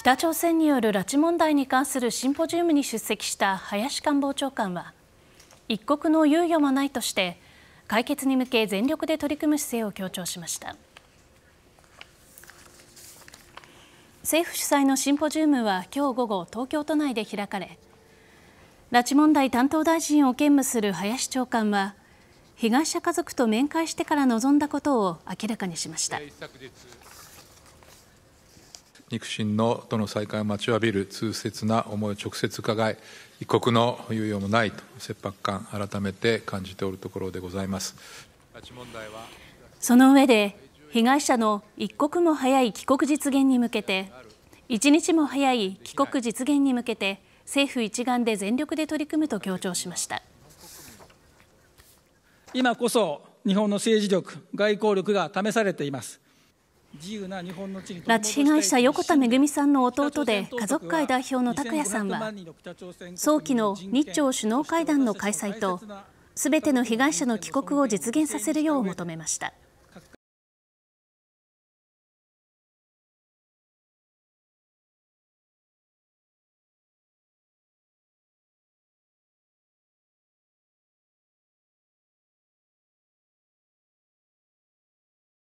北朝鮮による拉致問題に関するシンポジウムに出席した林官房長官は一刻の猶予もないとして解決に向け全力で取り組む姿勢を強調しました政府主催のシンポジウムは今日午後東京都内で開かれ拉致問題担当大臣を兼務する林長官は被害者家族と面会してから臨んだことを明らかにしました。肉親のとの再会を待ちわびる痛切な思いを直接伺い一刻の猶予もないと切迫感改めて感じておるところでございますその上で被害者の一刻も早い帰国実現に向けて一日も早い帰国実現に向けて政府一丸で全力で取り組むと強調しました今こそ日本の政治力外交力が試されています拉致被害者横田めぐみさんの弟で家族会代表の拓也さんは早期の日朝首脳会談の開催と全ての被害者の帰国を実現させるよう求めました。